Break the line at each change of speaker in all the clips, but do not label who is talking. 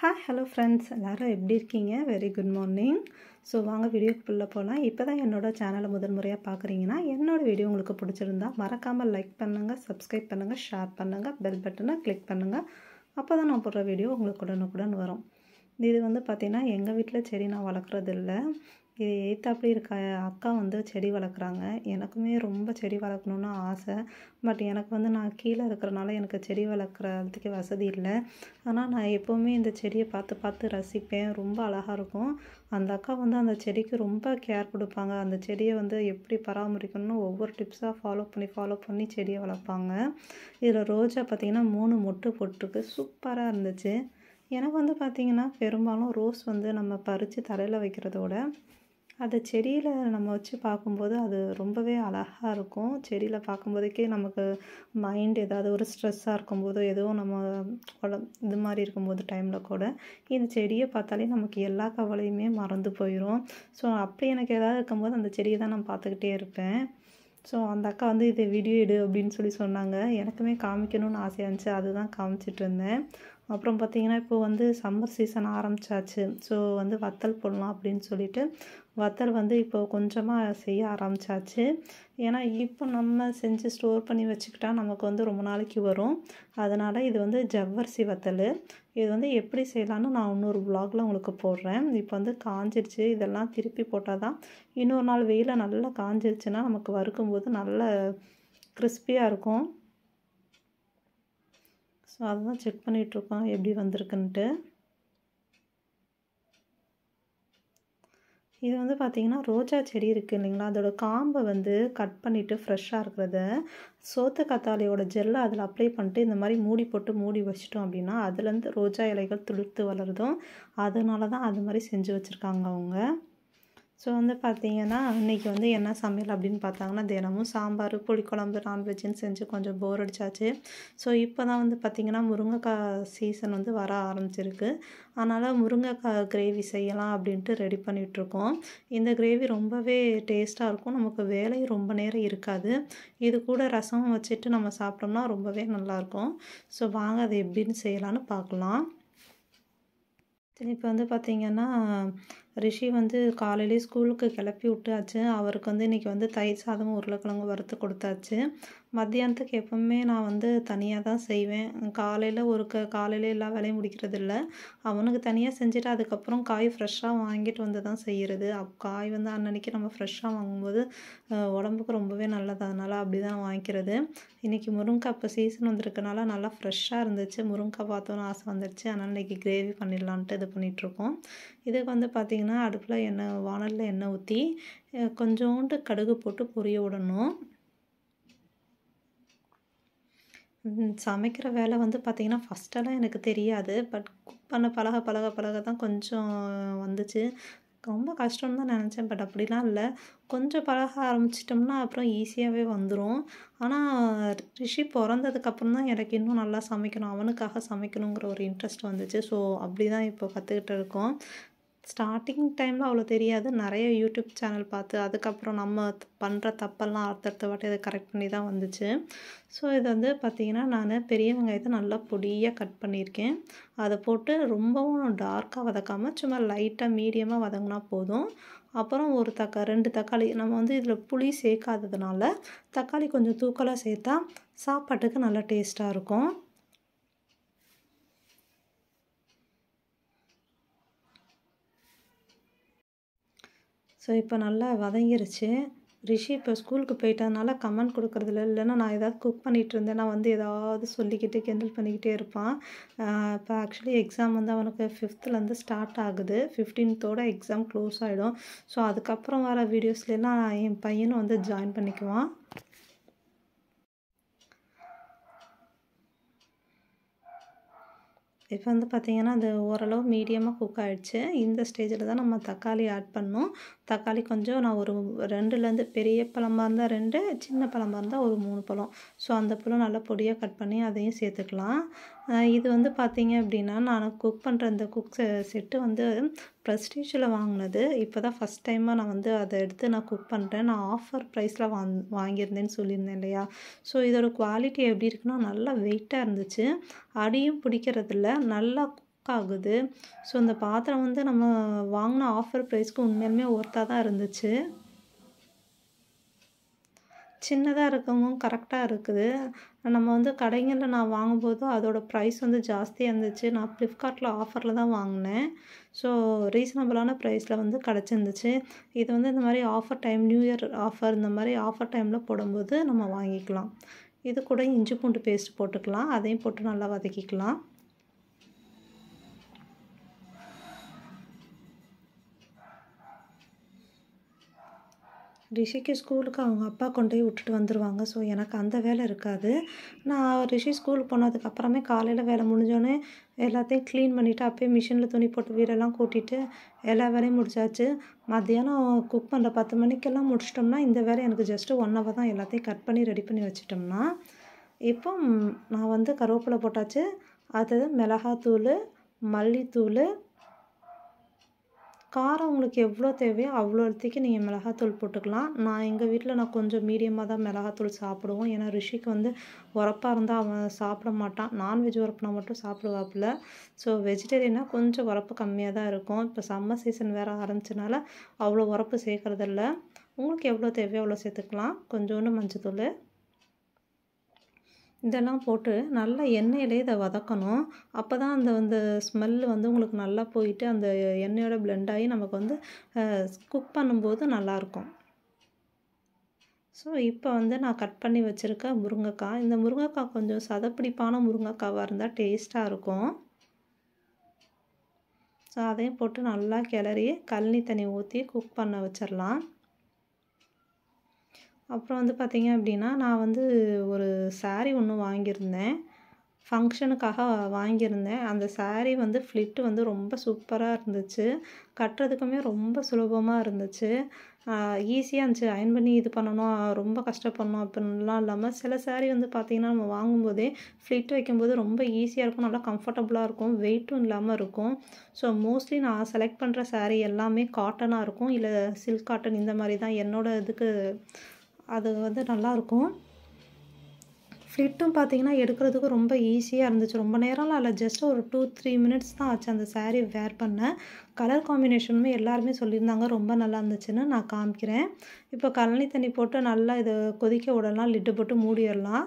hi hello friends எல்லோரும் எப்படி இருக்கீங்க வெரி குட் மார்னிங் ஸோ வாங்க வீடியோக்குள்ளே போகலாம் இப்போ தான் என்னோடய சேனலை முதல் முறையாக பார்க்குறீங்கன்னா என்னோடய வீடியோ உங்களுக்கு பிடிச்சிருந்தா மறக்காமல் லைக் பண்ணுங்கள் சப்ஸ்கிரைப் பண்ணுங்கள் ஷேர் பண்ணுங்கள் பெல் பட்டனை கிளிக் பண்ணுங்கள் அப்போ தான் நான் போடுற வீடியோ உங்களுக்கு உடனுக்குடன் வரும் இது வந்து பார்த்திங்கன்னா எங்கள் வீட்டில் செடி நான் வளர்க்குறது இல்லை இது ஏத்தாப்படி இருக்க அக்கா வந்து செடி வளர்க்குறாங்க எனக்குமே ரொம்ப செடி வளர்க்கணுன்னு ஆசை பட் எனக்கு வந்து நான் கீழே இருக்கிறனால எனக்கு செடி வளர்க்குறதுக்கு வசதி இல்லை ஆனால் நான் எப்போவுமே இந்த செடியை பார்த்து பார்த்து ரசிப்பேன் ரொம்ப அழகாக இருக்கும் அந்த அக்கா வந்து அந்த செடிக்கு ரொம்ப கேர் கொடுப்பாங்க அந்த செடியை வந்து எப்படி பராமரிக்கணும்னு ஒவ்வொரு டிப்ஸாக ஃபாலோ பண்ணி ஃபாலோ பண்ணி செடியை வளர்ப்பாங்க இதில் ரோஜா பார்த்திங்கன்னா மூணு மொட்டு போட்டிருக்கு சூப்பராக இருந்துச்சு எனக்கு வந்து பார்த்திங்கன்னா பெரும்பாலும் ரோஸ் வந்து நம்ம பறித்து தலையில் வைக்கிறதோட அதை செடியில் நம்ம வச்சு பார்க்கும்போது அது ரொம்பவே அழகாக இருக்கும் செடியில் பார்க்கும்போதுக்கே நமக்கு மைண்ட் ஏதாவது ஒரு ஸ்ட்ரெஸ்ஸாக இருக்கும்போது ஏதோ நம்ம இது மாதிரி இருக்கும்போது டைமில் கூட இந்த செடியை பார்த்தாலே நமக்கு எல்லா கவலையுமே மறந்து போயிடும் ஸோ அப்படி எனக்கு ஏதாவது இருக்கும்போது அந்த செடியை தான் நான் பார்த்துக்கிட்டே இருப்பேன் ஸோ அந்த அக்கா வந்து இதை வீடியோ எடு அப்படின்னு சொல்லி சொன்னாங்க எனக்குமே காமிக்கணும்னு ஆசையாக இருந்துச்சு அதுதான் காமிச்சிட்டு இருந்தேன் அப்புறம் பார்த்திங்கன்னா இப்போ வந்து சம்மர் சீசன் ஆரம்பித்தாச்சு ஸோ வந்து வத்தல் போடலாம் அப்படின்னு சொல்லிட்டு வத்தல் வந்து இப்போ கொஞ்சமாக செய்ய ஆரம்பித்தாச்சு ஏன்னா இப்போ நம்ம செஞ்சு ஸ்டோர் பண்ணி வச்சுக்கிட்டா நமக்கு வந்து ரொம்ப நாளைக்கு வரும் அதனால் இது வந்து ஜவ்வரிசி வத்தல் இது வந்து எப்படி செய்யலான்னு நான் இன்னொரு வ்ளாகில் உங்களுக்கு போடுறேன் இப்போ வந்து காஞ்சிருச்சு இதெல்லாம் திருப்பி போட்டால் தான் இன்னொரு நாள் வெயிலில் நல்லா காஞ்சிருச்சுன்னா நமக்கு வறுக்கும்போது நல்ல கிறிஸ்பியாக இருக்கும் ஸோ அதுதான் செக் பண்ணிகிட்ருக்கோம் எப்படி வந்திருக்குன்ட்டு இது வந்து பார்த்திங்கன்னா ரோஜா செடி இருக்குது இல்லைங்களா அதோட காம்பை வந்து கட் பண்ணிவிட்டு ஃப்ரெஷ்ஷாக இருக்கிறத சோத்த கத்தாழையோட ஜெல்லை அதில் அப்ளை பண்ணிட்டு இந்த மாதிரி மூடி போட்டு மூடி வச்சிட்டோம் அப்படின்னா அதுலேருந்து ரோஜா இலைகள் துளுத்து வளருதும் அதனால தான் அது மாதிரி செஞ்சு வச்சுருக்காங்க அவங்க ஸோ வந்து பார்த்திங்கன்னா இன்றைக்கி வந்து என்ன சமையல் அப்படின்னு பார்த்தாங்கன்னா தினமும் சாம்பார் புளிக்குழம்பு நான்வெஜ்ஜுன்னு செஞ்சு கொஞ்சம் போர் அடித்தாச்சு ஸோ இப்போ தான் வந்து பார்த்திங்கன்னா முருங்கைக்காய் சீசன் வந்து வர ஆரம்பிச்சிருக்கு அதனால் முருங்கைக்காய் கிரேவி செய்யலாம் அப்படின்ட்டு ரெடி பண்ணிகிட்ருக்கோம் இந்த கிரேவி ரொம்பவே டேஸ்ட்டாக இருக்கும் நமக்கு வேலையும் ரொம்ப நேரம் இருக்காது இது கூட ரசம் வச்சுட்டு நம்ம சாப்பிட்டோம்னா ரொம்பவே நல்லாயிருக்கும் ஸோ வாங்க அதை எப்படின்னு செய்யலான்னு பார்க்கலாம் இப்போ வந்து பார்த்திங்கன்னா ரிஷி வந்து காலையிலே ஸ்கூலுக்கு கிளப்பி விட்டாச்சு அவருக்கு வந்து இன்றைக்கி வந்து தயிர் சாதம் உருளைக்கிழங்கு வறுத்து கொடுத்தாச்சு மத்தியானத்துக்கு எப்போவுமே நான் வந்து தனியாக தான் செய்வேன் காலையில் ஒரு க காலையில் எல்லா வேலையும் முடிக்கிறது இல்லை அவனுக்கு தனியாக செஞ்சுட்டு அதுக்கப்புறம் காய் ஃப்ரெஷ்ஷாக வாங்கிட்டு வந்து தான் செய்கிறது அப் காய் வந்து அன்னன்னைக்கு நம்ம ஃப்ரெஷ்ஷாக வாங்கும்போது உடம்புக்கு ரொம்பவே நல்லது அதனால் அப்படி தான் வாங்கிக்கிறது இன்றைக்கி முருங்கை இப்போ சீசன் வந்திருக்கனால நல்லா ஃப்ரெஷ்ஷாக இருந்துச்சு முருங்கை பார்த்தோன்னு ஆசை வந்துடுச்சு அதனால் இன்றைக்கி கிரேவி பண்ணிடலான்ட்டு இது பண்ணிகிட்ருக்கோம் இதுக்கு வந்து பார்த்திங்கன்னா அடுப்பில் எண்ணெய் வானலில் எண்ணெய் ஊற்றி கொஞ்சோண்டு கடுகு போட்டு பொரிய விடணும் சமைக்கிற வேலை வந்து பார்த்திங்கன்னா ஃபஸ்ட்டெல்லாம் எனக்கு தெரியாது பட் குக் பண்ண பழக பழக பழக தான் கொஞ்சம் வந்துச்சு ரொம்ப கஷ்டம்னு தான் நினச்சேன் பட் அப்படிலாம் இல்லை கொஞ்சம் பழக ஆரம்பிச்சிட்டோம்னா அப்புறம் ஈஸியாகவே வந்துடும் ஆனால் ரிஷி பிறந்ததுக்கப்புறம் தான் எனக்கு இன்னும் நல்லா சமைக்கணும் அவனுக்காக சமைக்கணுங்கிற ஒரு இன்ட்ரெஸ்ட் வந்துச்சு ஸோ அப்படி தான் இப்போ கற்றுக்கிட்டு இருக்கோம் ஸ்டார்டிங் டைமில் அவ்வளோ தெரியாது நிறைய யூடியூப் சேனல் பார்த்து அதுக்கப்புறம் நம்ம பண்ணுற தப்பெல்லாம் அடுத்தடுத்த வாட்டி அதை கரெக்ட் பண்ணி தான் வந்துச்சு ஸோ இது வந்து பார்த்திங்கன்னா நான் பெரிய வெங்காயத்தை நல்லா பொடியாக கட் பண்ணியிருக்கேன் அதை போட்டு ரொம்பவும் டார்க்காக வதக்காமல் சும்மா லைட்டாக மீடியமாக வதங்கினா போதும் அப்புறம் ஒரு தக்கா ரெண்டு தக்காளி நம்ம வந்து இதில் புளி சேர்க்காததுனால தக்காளி கொஞ்சம் தூக்கலாக சேர்த்தா சாப்பாட்டுக்கு நல்லா டேஸ்ட்டாக இருக்கும் ஸோ இப்போ நல்லா வதங்கிருச்சு ரிஷி இப்போ ஸ்கூலுக்கு போயிட்டதுனால கமெண்ட் கொடுக்குறதுல இல்லைன்னா நான் ஏதாவது குக் பண்ணிகிட்டு இருந்தேன்னா வந்து ஏதாவது சொல்லிக்கிட்டு கெண்டல் பண்ணிக்கிட்டே இருப்பான் இப்போ ஆக்சுவலி எக்ஸாம் வந்து அவனுக்கு ஃபிஃப்த்துலேருந்து ஸ்டார்ட் ஆகுது ஃபிஃப்டீன்த்தோடு எக்ஸாம் க்ளோஸ் ஆகிடும் ஸோ அதுக்கப்புறம் வர வீடியோஸ்லாம் என் பையனும் வந்து ஜாயின் பண்ணிக்குவான் இப்போ வந்து பார்த்திங்கன்னா அது ஓரளவு மீடியமாக குக் ஆகிடுச்சு இந்த ஸ்டேஜில் தான் நம்ம தக்காளி ஆட் பண்ணோம் தக்காளி கொஞ்சம் நான் ஒரு ரெண்டுலேருந்து பெரிய பழமாக இருந்தால் ரெண்டு சின்ன பழமாக இருந்தால் ஒரு மூணு பழம் ஸோ அந்த பழம் நல்லா பொடியாக கட் பண்ணி அதையும் சேர்த்துக்கலாம் இது வந்து பார்த்திங்க அப்படின்னா நான் குக் பண்ணுற அந்த குக் செட்டு வந்து ப்ரெஸ்டீஜில் வாங்கினது இப்போ தான் ஃபஸ்ட் டைமாக நான் வந்து அதை எடுத்து நான் குக் பண்ணுறேன் நான் ஆஃபர் ப்ரைஸில் வாங் வாங்கியிருந்தேன்னு சொல்லியிருந்தேன் இல்லையா ஸோ இதோட குவாலிட்டி எப்படி இருக்குன்னா நல்லா வெயிட்டாக இருந்துச்சு அடியும் பிடிக்கிறதில்ல நல்லா குக் ஆகுது ஸோ இந்த பாத்திரம் வந்து நம்ம வாங்கின ஆஃபர் ப்ரைஸ்க்கு உண்மையிலுமே ஒர்த்தாக தான் இருந்துச்சு சின்னதாக இருக்கவும் கரெக்டாக இருக்குது நம்ம வந்து கடைங்களில் நான் வாங்கும்போதும் அதோடய ப்ரைஸ் வந்து ஜாஸ்தியாக இருந்துச்சு நான் ஃப்ளிப்கார்ட்டில் ஆஃபரில் தான் வாங்கினேன் ஸோ ரீசனபிளான ப்ரைஸில் வந்து கிடச்சிருந்துச்சு இது வந்து இந்த மாதிரி offer time new year offer இந்த மாதிரி ஆஃபர் டைமில் போடும்போது நம்ம வாங்கிக்கலாம் இது கூட இஞ்சி பூண்டு பேஸ்ட் போட்டுக்கலாம் அதையும் போட்டு நல்லா வதக்கிக்கலாம் ரிஷிக்கு ஸ்கூலுக்கு அவங்க அப்பா கொண்டு போய் விட்டுட்டு வந்துடுவாங்க ஸோ எனக்கு அந்த வேலை இருக்காது நான் ரிஷி ஸ்கூலுக்கு போனதுக்கப்புறமே காலையில் வேலை முடிஞ்சோடனே எல்லாத்தையும் க்ளீன் பண்ணிவிட்டு அப்போயே மிஷினில் துணி போட்டு வீடெல்லாம் கூட்டிகிட்டு எல்லா வேலையும் முடிச்சாச்சு மத்தியானம் குக் பண்ணுற பத்து மணிக்கெல்லாம் முடிச்சிட்டோம்னா இந்த வேலை எனக்கு ஜஸ்ட்டு ஒன் ஹவர் தான் எல்லாத்தையும் கட் பண்ணி ரெடி பண்ணி வச்சிட்டோம்னா இப்போ நான் வந்து கருவேப்பிலை போட்டாச்சு அது மிளகாத்தூள் மல்லித்தூள் காரம் உங்களுக்கு எவ்வளோ தேவையோ அவ்வளோத்துக்கு நீங்கள் மிளகாத்தூள் போட்டுக்கலாம் நான் எங்கள் வீட்டில் நான் கொஞ்சம் மீடியமாக தான் மிளகாத்தூள் சாப்பிடுவோம் ஏன்னா ரிஷிக்கு வந்து உரப்பாக இருந்தால் அவன் சாப்பிட மாட்டான் நான்வெஜ் உரப்புனா மட்டும் சாப்பிடுவாப்புல ஸோ வெஜிடேரியனாக கொஞ்சம் உரப்பு கம்மியாக தான் இருக்கும் இப்போ சம்மர் சீசன் வேறு ஆரம்பிச்சனால அவ்வளோ உரப்பு சேர்க்குறதில்ல உங்களுக்கு எவ்வளோ தேவையோ அவ்வளோ சேர்த்துக்கலாம் கொஞ்சோண்டு மஞ்சத்தூள் இதெல்லாம் போட்டு நல்லா எண்ணெயிலே இதை வதக்கணும் அப்போ தான் அந்த அந்த ஸ்மெல் வந்து உங்களுக்கு நல்லா போயிட்டு அந்த எண்ணெயோட பிளெண்ட் ஆகி நமக்கு வந்து குக் பண்ணும்போது நல்லாயிருக்கும் ஸோ இப்போ வந்து நான் கட் பண்ணி வச்சுருக்க முருங்கைக்காய் இந்த முருங்கைக்காய் கொஞ்சம் சதப்பிடிப்பான முருங்கைக்காவாக இருந்தால் டேஸ்ட்டாக இருக்கும் ஸோ அதையும் போட்டு நல்லா கிளறி கழனி தண்ணி ஊற்றி குக் பண்ண வச்சிடலாம் அப்புறம் வந்து பார்த்திங்க அப்படின்னா நான் வந்து ஒரு ஸாரீ ஒன்று வாங்கியிருந்தேன் ஃபங்க்ஷனுக்காக வாங்கியிருந்தேன் அந்த ஸாரீ வந்து ஃப்ளிட்டு வந்து ரொம்ப சூப்பராக இருந்துச்சு கட்டுறதுக்குமே ரொம்ப சுலபமாக இருந்துச்சு ஈஸியாக இருந்துச்சு அயன் பண்ணி இது பண்ணணும் ரொம்ப கஷ்டப்படணும் அப்படின்லாம் இல்லாமல் சில சாரீ வந்து பார்த்திங்கன்னா நம்ம வாங்கும்போதே ஃப்ளிட் வைக்கும்போது ரொம்ப ஈஸியாக இருக்கும் நல்லா கம்ஃபர்டபுளாக இருக்கும் வெயிட்டும் இல்லாமல் இருக்கும் ஸோ மோஸ்ட்லி நான் செலக்ட் பண்ணுற சாரீ எல்லாமே காட்டனாக இருக்கும் இல்லை சில்க் காட்டன் இந்த மாதிரி தான் என்னோடய இதுக்கு அது வந்து நல்லாயிருக்கும் ஃப்ளிட்டும் பார்த்திங்கன்னா எடுக்கிறதுக்கு ரொம்ப ஈஸியாக இருந்துச்சு ரொம்ப நேரம்லாம் இல்லை ஜஸ்ட் ஒரு டூ த்ரீ மினிட்ஸ் தான் ஆச்சு அந்த சாரீ வேர் பண்ணேன் கலர் காம்பினேஷனுமே எல்லாருமே சொல்லியிருந்தாங்க ரொம்ப நல்லா இருந்துச்சுன்னு நான் காமிக்கிறேன் இப்போ கழனி தண்ணி போட்டு நல்லா இது கொதிக்க விடலாம் லிட்டு போட்டு மூடிடலாம்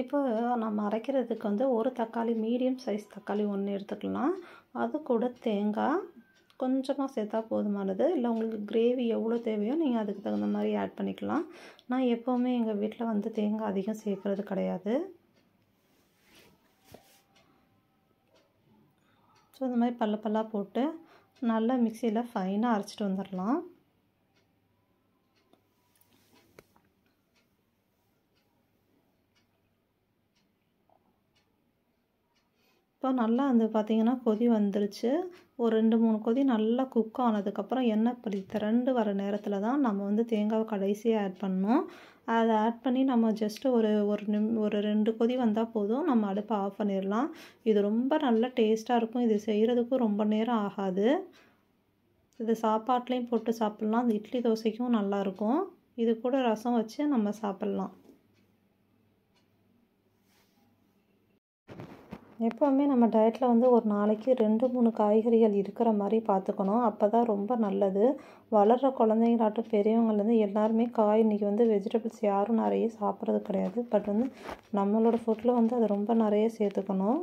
இப்போ நம்ம அரைக்கிறதுக்கு வந்து ஒரு தக்காளி மீடியம் சைஸ் தக்காளி ஒன்று எடுத்துக்கலாம் அது கூட தேங்காய் கொஞ்சமாக சேர்த்தா போதுமானது இல்லை உங்களுக்கு கிரேவி எவ்வளோ தேவையோ நீங்கள் அதுக்கு தகுந்த மாதிரி ஆட் பண்ணிக்கலாம் நான் எப்போவுமே எங்கள் வீட்டில் வந்து தேங்காய் அதிகம் சேர்க்குறது கிடையாது ஸோ இந்த மாதிரி பல்ல பல்லாக போட்டு நல்லா மிக்சியில் ஃபைனாக அரைச்சிட்டு வந்துடலாம் இப்போ நல்லா அந்த பார்த்திங்கன்னா கொதி வந்துருச்சு ஒரு ரெண்டு மூணு கொதி நல்லா குக் ஆனதுக்கப்புறம் எண்ணெய் இப்படி திரண்டு வர நேரத்தில் தான் நம்ம வந்து தேங்காவை கடைசியாக ஆட் பண்ணணும் அதை ஆட் பண்ணி நம்ம ஜஸ்ட்டு ஒரு ஒரு நிம் ஒரு ரெண்டு கொதி வந்தால் போதும் நம்ம அடுப்பை ஆஃப் பண்ணிடலாம் இது ரொம்ப நல்ல டேஸ்ட்டாக இருக்கும் இது செய்கிறதுக்கும் ரொம்ப நேரம் ஆகாது இது சாப்பாட்லேயும் போட்டு சாப்பிட்லாம் இட்லி தோசைக்கும் நல்லாயிருக்கும் இது கூட ரசம் வச்சு நம்ம சாப்பிட்லாம் எப்போவுமே நம்ம டயட்டில் வந்து ஒரு நாளைக்கு ரெண்டு மூணு காய்கறிகள் இருக்கிற மாதிரி பார்த்துக்கணும் அப்போ தான் ரொம்ப நல்லது வளர்கிற குழந்தைங்களாட்டும் பெரியவங்கள்லேருந்து எல்லாருமே காய் இன்றைக்கி வந்து வெஜிடபிள்ஸ் யாரும் நிறைய சாப்பிட்றது கிடையாது பட் வந்து நம்மளோட ஃபுட்டில் வந்து அது ரொம்ப நிறைய சேர்த்துக்கணும்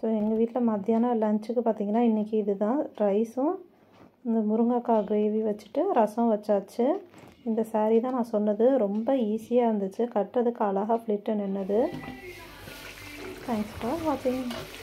ஸோ எங்கள் வீட்டில் மத்தியானம் லஞ்சுக்கு பார்த்திங்கன்னா இன்றைக்கி இதுதான் ரைஸும் இந்த முருங்கைக்காய் கிரேவி வச்சுட்டு ரசம் வச்சாச்சு இந்த சாரீ தான் நான் சொன்னது ரொம்ப ஈஸியாக இருந்துச்சு கட்டுறதுக்கு அழகாக ஃப்ளிட்டு நின்னது தேங்க்ஸ் ஃபார் வாட்சிங்